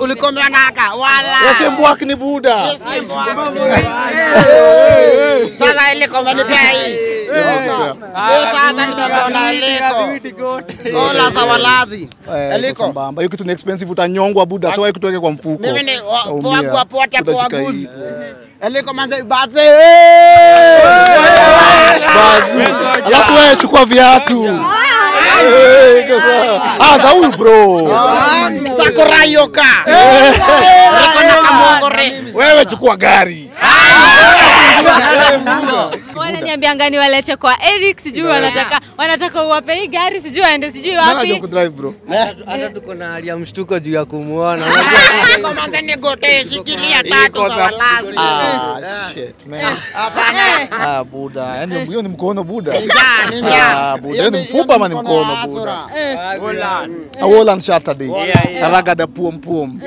Ulikomea naka wala. Yasimbwa ni buda. Sasa ile komba ni pai. Sasa kitu ni expensive utanyongwa buda, toa kitu weke kwa mfuko. Mimi Alafu wewe chukua viatu. Aza ah, huyu bro. Tako rayoka. Niko eh. kama ngore. Wewe chukua gari. Ah. Wakiniambia ngani walete kwa Eric, sijui wanataka wanataka uwape hii gari, sijui waende sijui wapi. Anajua drive bro. Hata eh. tuko na hali ya mshtuko juu ya kumuona. Kwanza ni gote shikilia tatu za walazi. Ah eh. shit man. Eh. Hapana. Ah buda. Yaani, ah, yaani hiyo ni mkono buda. Ah buda. Ni mfupa ama ni mkono buda. Wolan. Ah, Wolan Saturday. Raga da pum pum.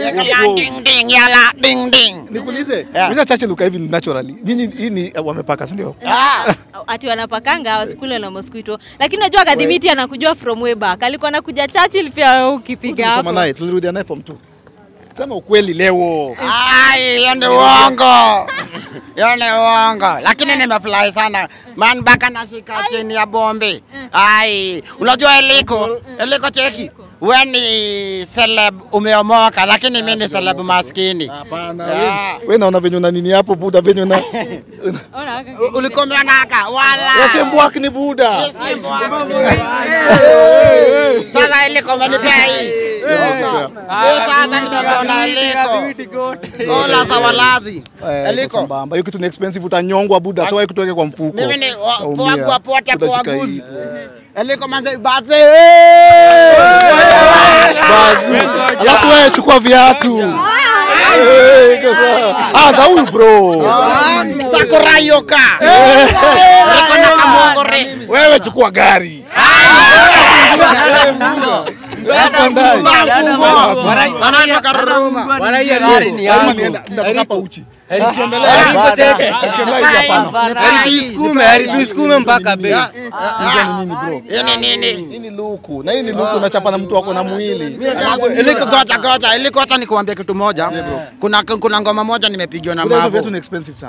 Ding ding yala ding ding. Nikuulize. Mimi chache luka hivi naturally? Nyinyi hii ni wamepaka si ndio? Ah. ati wanapakanga hawa hawasikule na mosquito, lakini unajua Kadhimiti anakujua from way back, alikuwa anakuja church Churchill pia ukipiga hapo naye, tulirudia naye form 2. Sema ukweli leo. Ai, hiyo ni uongo. Hiyo ni uongo. Lakini nimefurahi sana. Man baka nashika chini ya bombe. Ai, unajua Eliko, Eliko cheki. Eliko weni ni celeb umeomoka, lakini mimi ni celeb maskini. Hapana, wewe unaona venye una nini hapo buda, venye una ulikuwa umeonaka wala wewe mbwak ni buda. Sasa ile komani pia hii Kola za eh, Hiyo kitu ni expensive, utanyongwa buda, toa kutoke kwa mfuko. kwa waguzi eh. eh! alafu wewe chukua viatu ah, za huyu bro wewe chukua gari tuisukume mpaka ni luku na hii ni luku nachapana mtu wako na mwili ilikocha ilikocha nikuambia kitu moja kuna kuna ngoma moja nimepigiwa na mavu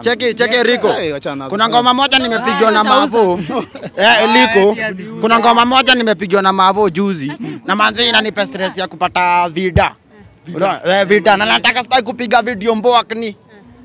cheki cheki riko kuna ngoma moja nimepigiwa na mavu eh liko kuna ngoma moja nimepigiwa na mavu juzi na manzi inanipa stress ya kupata vida vida, eh, na nataka sitaki kupiga video mboa kni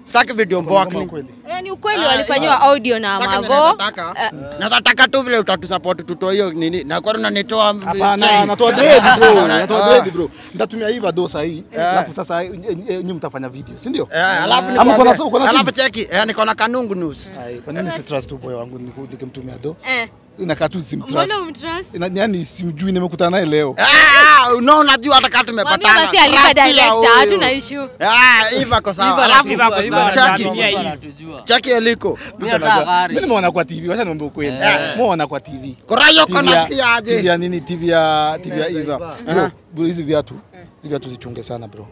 sitaki video mboa kni. Eh, ni ukweli ah, walifanywa audio na Mavo. Eh. Naweza nataka tu vile utatu support tuto hiyo nini, na kwa nini unanitoa hapana, natoa dread bro, natoa dread bro, ah. nitatumia hii vado saa hii, alafu sasa nyinyi mtafanya video, si ndio? Eh, Alafu ah. ni kwa sababu kuna alafu cheki, eh, niko na kanungu news. Kwa nini si trust boy wangu nikimtumia do Eh inakaa tu simtrust. Ina, yani simjui nimekutana naye leo. Ah, ah, no, unajua hata kama tumepatana. Mimi basi alipa director, hatuna issue. Ah, Iva kwa sawa. Alafu Chaki. Chaki Eliko. Mimi nimeona kwa TV, wacha niombe ukweli. Eh. Muona kwa TV. Korayo kona kiaje? ya nini? TV ya TV ya Iva. Bro, hizi viatu. Hivi viatu zichunge sana bro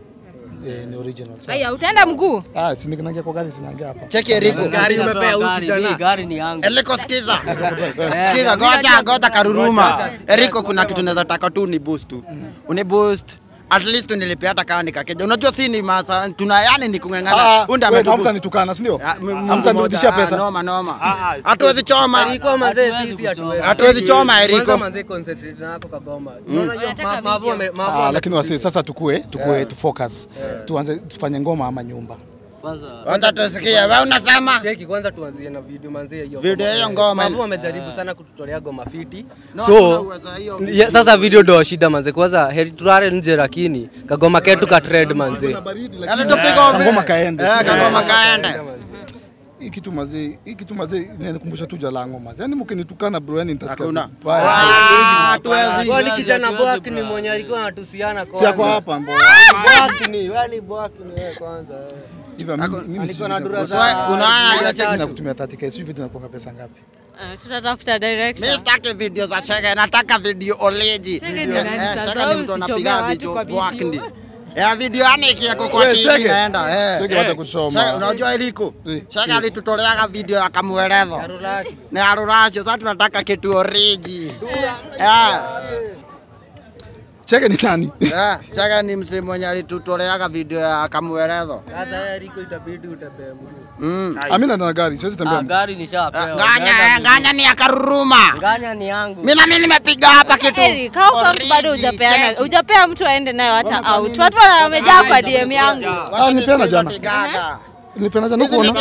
eh, ni original. Haya, utaenda mguu? Ah, si ninaingia kwa gari, sinaingia hapa. Cheki Eriko. Gari umepea uchi tena. Gari ni yangu. Eriko eh, sikiza. Sikiza, eh, goja goja karuruma. Eriko, eh, kuna kitu naweza taka tu ni boost tu. Uni boost at least unilipia hata kama nikakeja. Unajua si ni masa tuna yani ni kung'ang'ana. Ah, Unda ametubu. Hamtanitukana, si ndio? Ah, Hamtanirudishia pesa. Ah, noma noma. Hatuwezi choma. Eriko mazee sisi hatuwezi. Hatuwezi choma Eriko. Kwanza mazee concentrate nako kagoma. Mm. Unaona mavu mavu. Lakini wasi sasa tukue, tukue, tufocus. Tuanze tufanye ngoma ama nyumba. Kwanza tusikie wewe unasema. Cheki kwanza tuanzie na video manzee hiyo. Video hiyo ngoma. Mambo wamejaribu eh. sana kututolea goma fiti. No, so ya, sasa video ndo shida manzi. Kwanza heri tulale nje lakini kagoma ketu ka trade manzee. Yaani tupiga eh, ngoma kaende. Eh, eh kagoma kaende. Hii kitu mazee, hii kitu mazee inanikumbusha tu jalango mazee. Yaani mkinitukana bro, yani nitasikia vibaya. Ah, tuwezi. Kwani kijana Bwak ni mwenye alikuwa anatusiana kwa. Si hapa mbona. Bwak ni, wewe yaani ni Bwak ni wewe kwanza Unaona ile pesa ngapi? Ah, tutatafuta director. Mimi sitaki video za shege, nataka video oleji. Shege ni eh, mtu anapiga video bwakndi. Ya video yani ikiweko kwa TV inaenda. Eh. Shege hata kusoma. Unajua iliko? Shege alitutoleaga video ya kamuelezo. Ni arurasho. Sasa tunataka kitu oleji. Yeah. Chege ni nani? Yeah, chege ni mzee mwenye alitutoleaga video ya kamwerezo. Sasa yeye aliko itabidi utembee mguu. Mm. Amina ah, na gari, siwezi tembea. Ah, gari nishapewa. Ah, ganya, ganya ni akaruruma. Ganya ni yangu. Mimi na mimi nimepiga hapa kitu. Eri, kao kama bado hujapeana. Hujapea mtu aende naye hata out. Watu wamejaa kwa DM yangu. Ah, nipeana jana nipendeza nakuona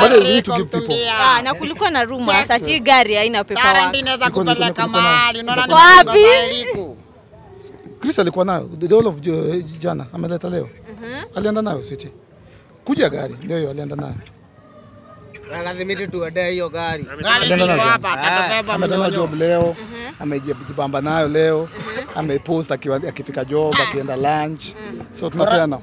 bado you need to give people. Ah, na kulikuwa na rumors ati gari haina pepa wako. Gari inaweza kupeleka mahali. Unaona ni wapi? Chris alikuwa nayo the whole of uh, jana, ameleta leo. uh -huh. Alienda nayo switi kuja gari ndio hiyo, alienda nayo Na lazima tu adai hiyo gari, gari iko hapa, atatoka hapa. Ameleta job leo. uh -huh. Eh? amejipamba nayo leo, amepost akifika job, ah. akienda lunch, eh. so tunapeana.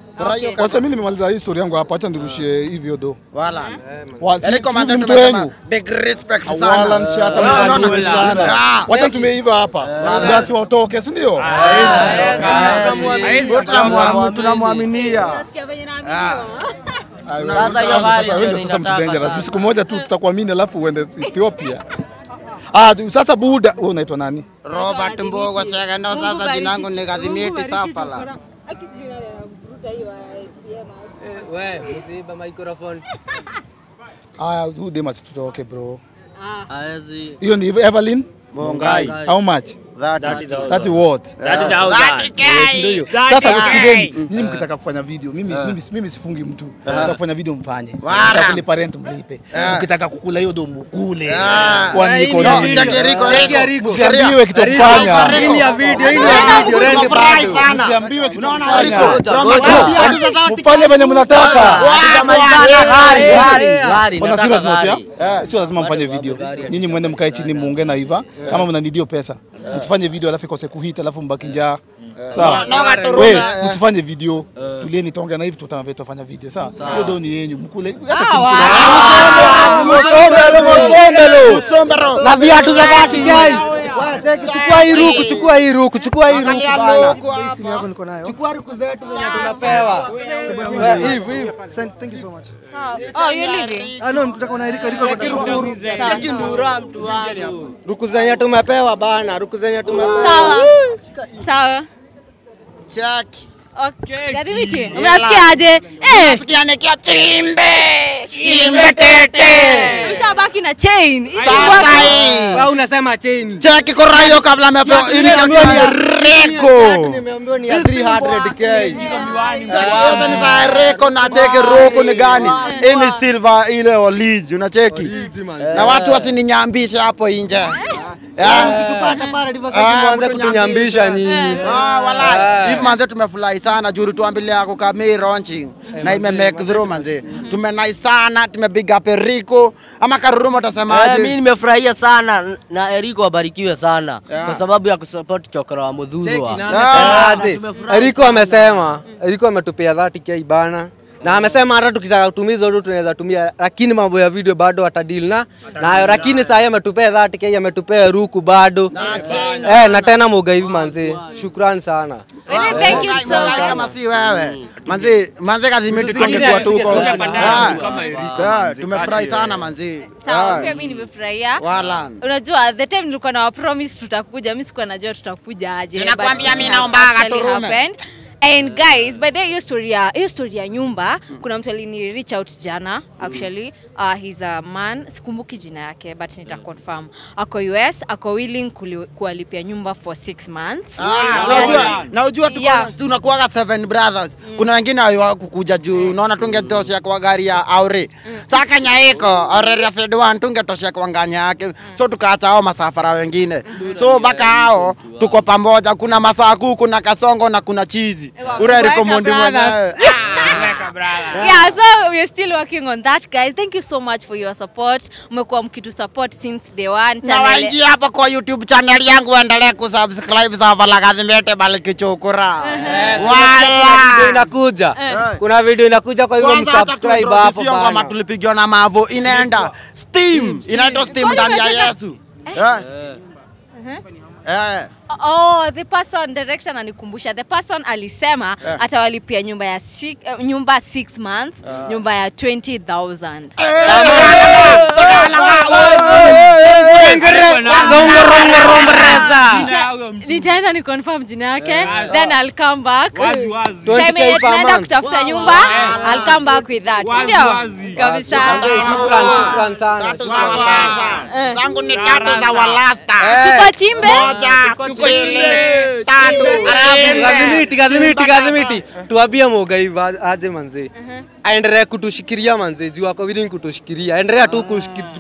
Sasa mimi nimemaliza history yangu hapa, acha nirushie ah. hivyo do wala eh? yaani mtu wenyu big respect sana wacha tumeiva hapa basi, watoke, si ndio? Tunamwaminia ah. sasa. Siku moja tu tutakuamini, alafu uende Ethiopia. Ah, sasa Buda wewe unaitwa nani? Robert Mbogo Sega, ndio sasa jinangu ni Gathimiti Safala. Wewe msiba microphone. Aya, huyu dema situtoke bro. Ah. Hiyo ni Evelyn Mongai. How much? Sasa msikizeni nyinyi, mkitaka kufanya video, mimi mimi mimi sifungi mtu. Mkitaka kufanya video mfanye, mtafanya parent mlipe, mkitaka kukula hiyo domo kule, Usiambiwe kitofanya ile mfanye venye mnataka. sio lazima mfanye video. Nyinyi mwende mkae chini, muongee na Iva kama mnanidio pesa Msifanye video alafu ikose kuhit alafu mbaki njaa. Eh, mm. Sawa. Wewe msifanye video. Eh. Tulieni tonge na hivi tutamve tufanya video. Sawa. Hiyo ndio ni yenyu mkule. Na viatu za kati jai hii kuchukua hii ruku, kuchukua hii ruku bana. Hii yako niko Chukua ruku zetu venye tunapewa. Hivi hivi. Thank you so much. Oh, oh you leave. Ah no, nataka una iriko iriko Cheki ruku. Cheki ndura mtu wangu. Ruku zenye tumepewa bana, ruku zenye tumepewa. Sawa. Sawa. Chaki. Okay. Unasikiaje? Eh. Unasikia chimbe. Chimbe tete. Ushabaki na chain. Wewe unasema ni silver ile oliji unacheki. Na watu wasininyambishe hapo nje. Eh, eh. eh, anze kutunyambisha nyinyi ah, hivi manze, tumefurahi sana juu tuambilia yako launching na ime make through manze, mm. tumenai sana, tumepiga periko ama karurumo, utasemaje? Mimi nimefurahia sana na Eriko abarikiwe sana kwa sababu ya kusupport chokora wa Mudhurwa. Eriko amesema, Eriko ametupia 30k bana na amesema hata tukitaka kutumiza tu tunaweza tumia, lakini mambo ya video bado atadili na nayo, lakini sasa hii ametupea dhati k ametupea ruku bado eh, na tena muga hivi manzi, shukrani sana ah, kama si wewe manzi, mm. manzi kazi imetu tungekuwa tuko tumefurahi sana manzi. Sawa, ah. pia mimi nimefurahia. Wala. Unajua the time nilikuwa na promise tutakuja, mimi sikuwa najua tutakuja aje. Ninakwambia mimi naomba gaturume. And guys, by the way, historia, historia nyumba, kuna mtu alini reach out jana actually. Uh, he's a man, sikumbuki jina yake but nita confirm. Ako US, ako willing kuli- kuwalipia nyumba for six months. Ah, Yes. na ujua tuko- Yeah. tunakuwaga seven brothers mm. kuna wengine awa kukuja juu mm. unaona ya kwa gari ya auri. Mm. Saka aure sa kenya iko tunge tosi ya kwa nganya yake so tukaacha hao masafara wengine so baka hao tuko pamoja kuna masaku kuna kasongo na kuna chizi urarekomondimwa ah. nawe yeah so we're still working on that guys thank you so much for your support umekuwa mkitu support since day one nawaingia hapa kwa youtube channel yangu endelee kusubscribe savalagadhimete balikichukura uh-huh. inakuja uh-huh. kuna video inakuja kwa hivyo msubscribe hapo kama tulipigiwa na mavo inaenda steam inaitwa steam ndani ya yesu eh? eh? uh -huh. Yeah. Oh, oh, the person direction anikumbusha. The person alisema yeah. atawalipia nyumba ya six, eh, nyumba 6 months, yeah. nyumba ya 20,000. Hey! nitaenda ni confirm jina yake eh, then I'll come back time yenye tunaenda kutafuta nyumba I'll come back with that ndio kabisa shukran sana eh. zangu ni tatu za walasta eh. tuko chimbe Moja. tuko ile. tatu Gazimiti, gazimiti, gazimiti. tuambie mugaiva aje manzee uh mhm aendelee kutushikiria juu wako vile kutushikiria, aendelea tu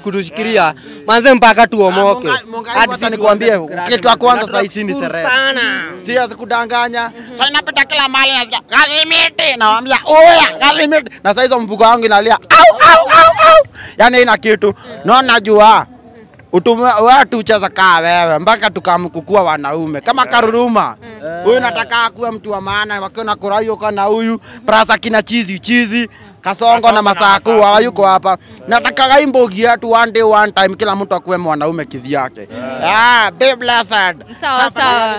kutushikiria manze mpaka tuomoke. Ah, Hadi si nikwambie kitu ya kwanza sasa hivi ni sherehe sana, si ya kudanganya mhm. Sasa inapita kila mahali, nasikia galimiti, nawaambia oya galimiti, na sasa hizo mvuko wangu inalia au au au au, yani ina kitu mm. naona jua utume watu kaa wewe mpaka tukamkukua wanaume kama eh. Karuruma eh. huyu mm. nataka akuwe mtu wa maana, wakiona uko na huyu prasa kina chizi chizi Kasongo na Masaku hawa yuko hapa. Eh. nataka Natakaga imbogi yetu one day one time, kila mtu akuwe mwanaume kivi yake. Ah, be blessed. Sawa sawa.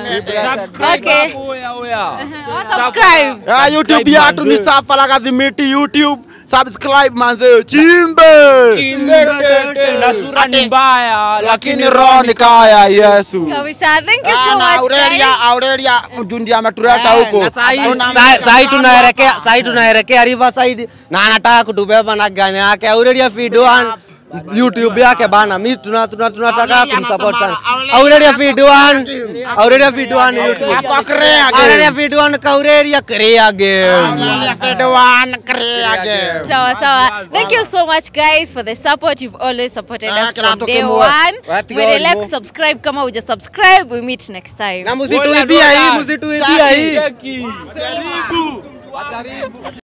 Okay. Subscribe. Ah, YouTube yetu ni la Thimiti YouTube subscribe manzeo, chimbe, chimbe na sura ni mbaya, lakini roho ni kaya. Yesu kabisa. Thank you so ah, much Aurelia, Aurelia mtu ndiye ametuleta eh, huko. Sahi tunaelekea, sahi tunaelekea Riverside na anataka kutubeba na gani yake Aurelia Fidoan YouTube yake bana, mi tunataka tuna, tuna kumsupport sana. Aurelia feed one, Aurelia feed one YouTube. Ako cray again. Aurelia feed one ka Aurelia cray again. Aurelia feed one cray again. Sawa sawa. Thank you so much guys for the support you've always supported ah, us from day one. Mwendelea subscribe kama uja subscribe. We meet next time. Na msituibia hii, msituibia hii. Karibu. Karibu.